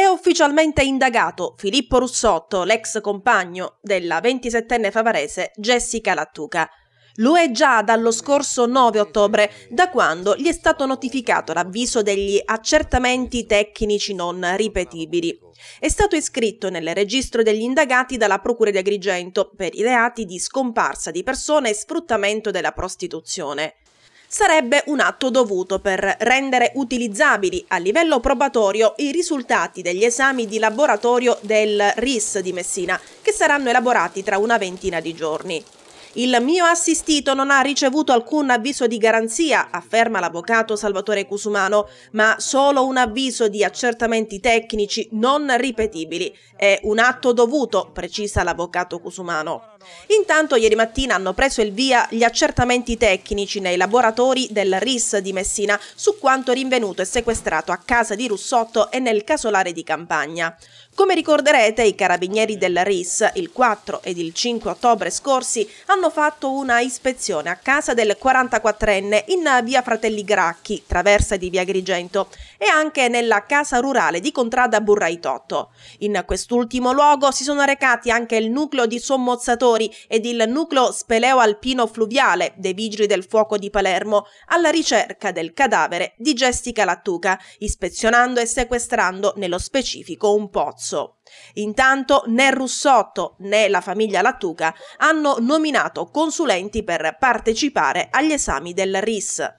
È ufficialmente indagato Filippo Russotto, l'ex compagno della 27enne favarese Jessica Lattuca. Lo è già dallo scorso 9 ottobre, da quando gli è stato notificato l'avviso degli accertamenti tecnici non ripetibili. È stato iscritto nel registro degli indagati dalla Procura di Agrigento per i reati di scomparsa di persone e sfruttamento della prostituzione sarebbe un atto dovuto per rendere utilizzabili a livello probatorio i risultati degli esami di laboratorio del RIS di Messina, che saranno elaborati tra una ventina di giorni. Il mio assistito non ha ricevuto alcun avviso di garanzia, afferma l'avvocato Salvatore Cusumano, ma solo un avviso di accertamenti tecnici non ripetibili. È un atto dovuto, precisa l'avvocato Cusumano. Intanto ieri mattina hanno preso il via gli accertamenti tecnici nei laboratori del RIS di Messina su quanto rinvenuto e sequestrato a casa di Russotto e nel casolare di Campagna. Come ricorderete, i carabinieri della RIS il 4 ed il 5 ottobre scorsi hanno fatto una ispezione a casa del 44enne in via Fratelli Gracchi, traversa di via Grigento, e anche nella casa rurale di Contrada Burraitotto. In quest'ultimo luogo si sono recati anche il nucleo di sommozzatori ed il nucleo speleo alpino fluviale dei Vigili del Fuoco di Palermo alla ricerca del cadavere di Jessica Lattuca, ispezionando e sequestrando nello specifico un pozzo. Rosso. Intanto né Russotto né la famiglia Lattuca hanno nominato consulenti per partecipare agli esami del RIS.